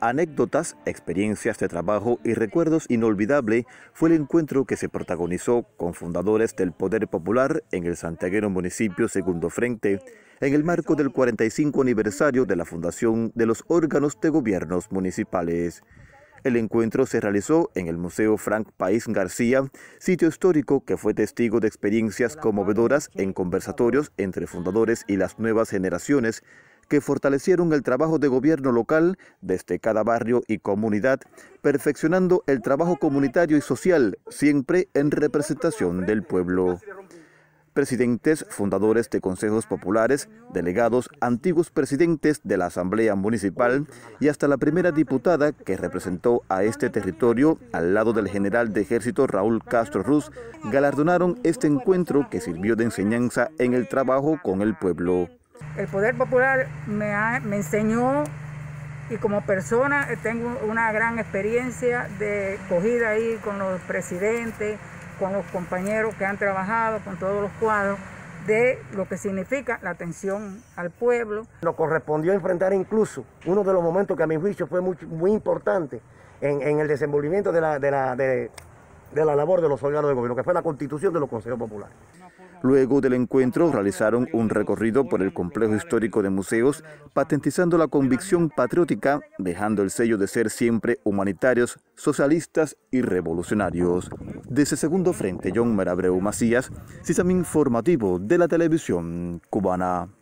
anécdotas, experiencias de trabajo y recuerdos inolvidables... fue el encuentro que se protagonizó con fundadores del Poder Popular en el santiaguero municipio Segundo Frente, en el marco del 45 aniversario de la fundación de los órganos de gobiernos municipales. El encuentro se realizó en el Museo Frank País García, sitio histórico que fue testigo de experiencias conmovedoras en conversatorios entre fundadores y las nuevas generaciones, que fortalecieron el trabajo de gobierno local desde cada barrio y comunidad, perfeccionando el trabajo comunitario y social, siempre en representación del pueblo presidentes, fundadores de consejos populares, delegados, antiguos presidentes de la Asamblea Municipal y hasta la primera diputada que representó a este territorio al lado del general de ejército Raúl Castro Ruz, galardonaron este encuentro que sirvió de enseñanza en el trabajo con el pueblo. El poder popular me, enseñó y como persona eh, tengo una gran experiencia de cogida ahí con los presidentes, con los compañeros que han trabajado, con todos los cuadros, de lo que significa la atención al pueblo. Nos correspondió enfrentar incluso uno de los momentos que a mi juicio fue muy, importante en, el desenvolvimiento de la, de la labor de los órganos de gobierno, que fue la constitución de los consejos populares. Luego del encuentro realizaron un recorrido por el complejo histórico de museos, patentizando la convicción patriótica, dejando el sello de ser siempre humanitarios, socialistas y revolucionarios. Desde segundo frente, John Marabreu Macías, sistema informativo de la televisión cubana.